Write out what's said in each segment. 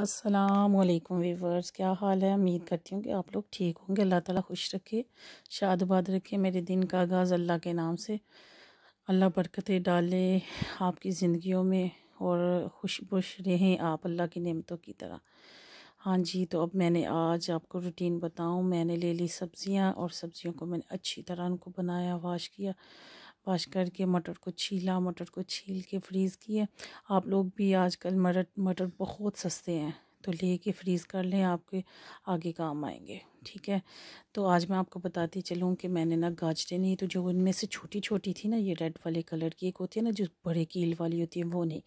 अस्सलाम वालेकुम वीवर्स क्या हाल है उम्मीद करती हूँ कि आप लोग ठीक होंगे अल्लाह ताला खुश रखे शादबाद रखे मेरे दिन का आगाज़ अल्लाह के नाम से अल्लाह बरकतें डाले आपकी ज़िंदगियों में और खुश बुश रहें आप अल्लाह की नेमतों की तरह हाँ जी तो अब मैंने आज आपको रूटीन बताऊँ मैंने ले ली सब्ज़ियाँ और सब्ज़ियों को मैंने अच्छी तरह उनको बनाया वाश किया वाश करके मटर को छीला मटर को छील के फ्रीज़ किए आप लोग भी आजकल मटर मटर बहुत सस्ते हैं तो ले फ्रीज़ कर लें आपके आगे काम आएंगे ठीक है तो आज मैं आपको बताती चलूँ कि मैंने ना गाजरें नहीं तो जो उनमें से छोटी छोटी थी ना ये रेड वाले कलर की एक होती है ना जो बड़े कील वाली होती है वो नहीं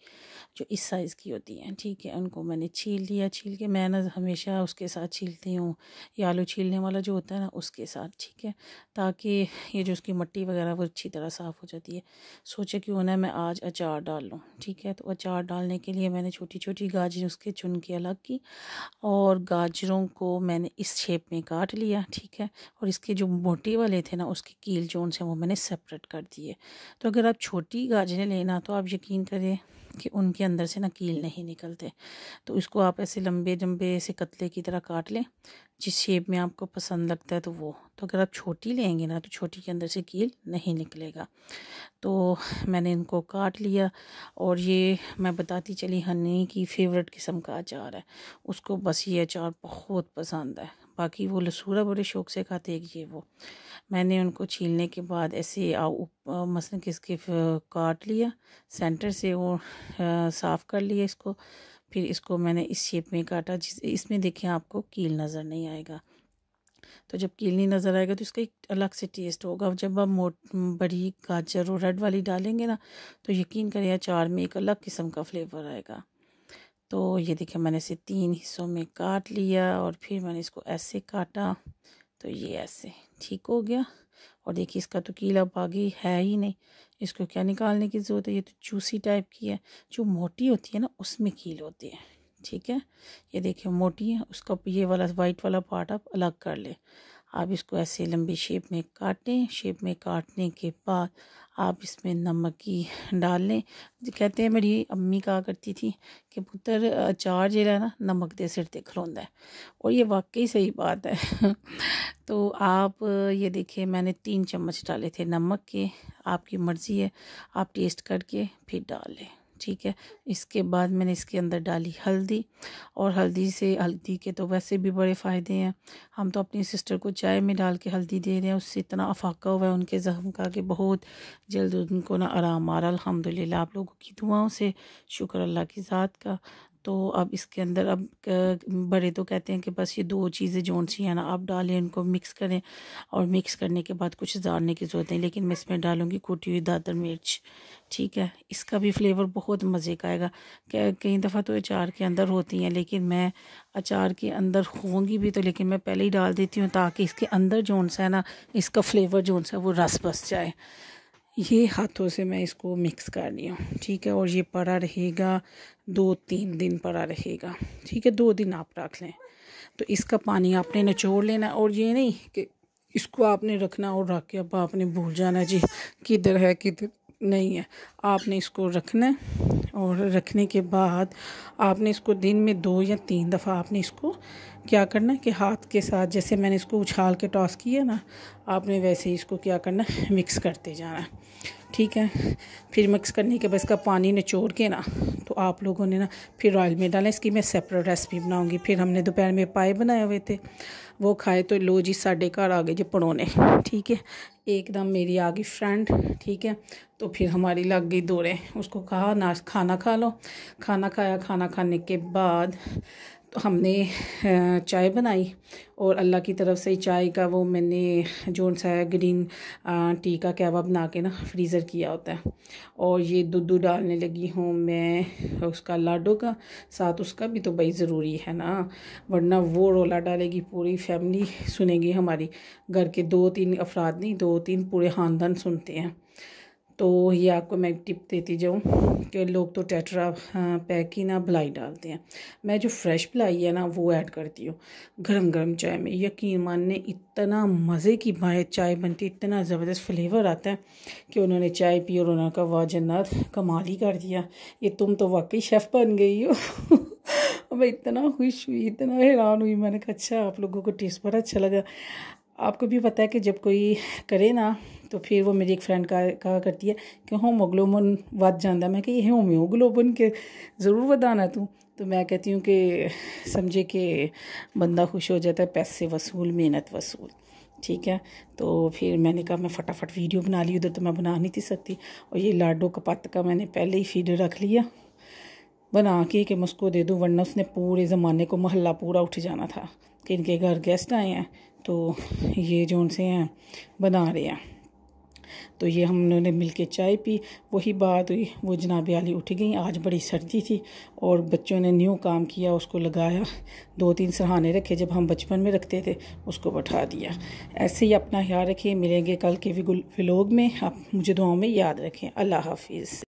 जो इस साइज़ की होती हैं ठीक है उनको मैंने छील लिया छील के मैं ना हमेशा उसके साथ छीलती हूँ ये आलू छीलने वाला जो होता है ना उसके साथ ठीक है ताकि ये जो उसकी मट्टी वगैरह वो अच्छी तरह साफ़ हो जाती है सोचा क्यों ना मैं आज अचार डाल लूँ ठीक है तो अचार डालने के लिए मैंने छोटी छोटी गाजरें उसके चुन के अलग की और गाजरों को मैंने इस शेप में काट लिया ठीक है और इसके जो मोटे वाले थे ना उसके कील जो उनसे वो मैंने सेपरेट कर दिए तो अगर आप छोटी गाजरें लेना तो आप यकीन करें कि उनके अंदर से ना कील नहीं निकलते तो इसको आप ऐसे लंबे लंबे ऐसे कतले की तरह काट लें जिस शेप में आपको पसंद लगता है तो वो तो अगर आप छोटी लेंगे ना तो छोटी के अंदर से कील नहीं निकलेगा तो मैंने इनको काट लिया और ये मैं बताती चली हनी की फेवरेट किस्म का अचार है उसको बस ये अचार बहुत पसंद है बाकी वो लसूरा बड़े शौक़ से खाते हैं ये वो मैंने उनको छीलने के बाद ऐसे मसल कि इसके काट लिया सेंटर से वो साफ़ कर लिया इसको फिर इसको मैंने इस शेप में काटा जिस इसमें देखें आपको कील नज़र नहीं आएगा तो जब कील नहीं नज़र आएगा तो इसका एक अलग से टेस्ट होगा जब आप मोट बड़ी गाजर और रेड वाली डालेंगे ना तो यकीन करें चार में एक अलग किस्म का फ्लेवर आएगा तो ये देखिए मैंने इसे तीन हिस्सों में काट लिया और फिर मैंने इसको ऐसे काटा तो ये ऐसे ठीक हो गया और देखिए इसका तो कीला बागी है ही नहीं इसको क्या निकालने की ज़रूरत है ये तो चूसी टाइप की है जो मोटी होती है ना उसमें कील होती है ठीक है ये देखिए मोटी है उसका ये वाला वाइट वाला पार्ट आप अलग कर ले आप इसको ऐसे लंबी शेप में काटें शेप में काटने के बाद आप इसमें नमक की डाल लें कहते हैं मेरी अम्मी कहा करती थी कि पुत्र अचार जरा ना नमक दे सिर पर खलोंदा है और ये वाकई सही बात है तो आप ये देखिए मैंने तीन चम्मच डाले थे नमक के आपकी मर्ज़ी है आप टेस्ट करके फिर डालें ठीक है इसके बाद मैंने इसके अंदर डाली हल्दी और हल्दी से हल्दी के तो वैसे भी बड़े फ़ायदे हैं हम तो अपनी सिस्टर को चाय में डाल के हल्दी दे रहे हैं उससे इतना अफाका हुआ है उनके ज़ख्म का कि बहुत जल्द उनको ना आराम आ रहा अलहमदिल्ला आप लोगों की दुआओं से शुक्र अल्लाह की ज़ात का तो अब इसके अंदर अब बड़े तो कहते हैं कि बस ये दो चीज़ें जोन सी हैं ना आप डालें इनको मिक्स करें और मिक्स करने के बाद कुछ जारने की ज़रूरत है लेकिन मैं इसमें डालूंगी कूटी हुई दादर मिर्च ठीक है इसका भी फ्लेवर बहुत मज़े का आएगा कई दफ़ा तो अचार के अंदर होती हैं लेकिन मैं अचार के अंदर होंगी भी तो लेकिन मैं पहले ही डाल देती हूँ ताकि इसके अंदर जोन सा है ना इसका फ्लेवर जोन सा वो रस बस जाए ये हाथों से मैं इसको मिक्स कर रही हूँ ठीक है और ये पड़ा रहेगा दो तीन दिन पड़ा रहेगा ठीक है दो दिन आप रख लें तो इसका पानी आपने निचोड़ लेना और ये नहीं कि इसको आपने रखना और रख के अब आपने भूल जाना जी किधर है किधर नहीं है आपने इसको रखना है और रखने के बाद आपने इसको दिन में दो या तीन दफ़ा आपने इसको क्या करना है कि हाथ के साथ जैसे मैंने इसको उछाल के टॉस किया ना आपने वैसे ही इसको क्या करना है मिक्स करते जाना है ठीक है फिर मिक्स करने के बाद इसका पानी निचोड़ के ना तो आप लोगों ने ना फिर ऑयल में डाला इसकी मैं सेपरेट रेसिपी बनाऊंगी फिर हमने दोपहर में पाए बनाए हुए थे वो खाए तो लो जी साढ़े घर आ गए जी पड़ोने ठीक है एकदम मेरी आ गई फ्रेंड ठीक है तो फिर हमारी लग गई दौड़े उसको कहा ना खाना खा लो खाना खाया खाना खाने के बाद तो हमने चाय बनाई और अल्लाह की तरफ से चाय का वो मैंने जो सा ग्रीन टी का कहवा बना के ना फ्रीज़र किया होता है और ये दूध डालने लगी हूँ मैं उसका लाडो का साथ उसका भी तो भाई ज़रूरी है ना वरना वो रोला डालेगी पूरी फैमिली सुनेगी हमारी घर के दो तीन अफराद नहीं दो तीन पूरे ख़ानदान सुनते हैं तो ये आपको मैं टिप देती जाऊँ कि लोग तो टेट्रा हाँ, पैक ही ना भलाई डालते हैं मैं जो फ्रेश भलाई है ना वो ऐड करती हूँ गरम गरम चाय में यकीन मानने इतना मज़े की चाय बनती इतना ज़बरदस्त फ्लेवर आता है कि उन्होंने चाय पी और उन्होंने कहा वाह जन्नत कमाल ही कर दिया ये तुम तो वाकई शेफ़ बन गई हो मैं इतना खुश हुई इतना हैरान हुई मैंने कहा अच्छा आप लोगों को टेस्ट बड़ा अच्छा लगा आपको भी पता है कि जब कोई करे ना तो फिर वो मेरी एक फ्रेंड का कहा करती है कि होमोग्लोबन वध जाता मैं कि ये होम्योग्लोबन के ज़रूर वधाना तू तो मैं कहती हूँ कि समझे कि बंदा खुश हो जाता है पैसे वसूल मेहनत वसूल ठीक है तो फिर मैंने कहा मैं फटाफट वीडियो बना ली उधर तो मैं बना नहीं थी सकती और ये लाडो कपत का मैंने पहले ही फीड रख लिया बना के कि मैं उसको दे दूँ वरना उसने पूरे ज़माने को महल्ला पूरा उठ जाना था कि इनके घर गेस्ट आए हैं तो ये जो उनसे हैं बना रहे हैं तो ये हम उन्होंने मिल के चाय पी वही बात हुई वो जनाब आली उठ गई आज बड़ी सर्दी थी और बच्चों ने न्यू काम किया उसको लगाया दो तीन सरहाने रखे जब हम बचपन में रखते थे उसको बैठा दिया ऐसे ही अपना ख्याल रखिए मिलेंगे कल के विलोग में आप मुझे दुआओं में याद रखें अल्लाह हाफिज़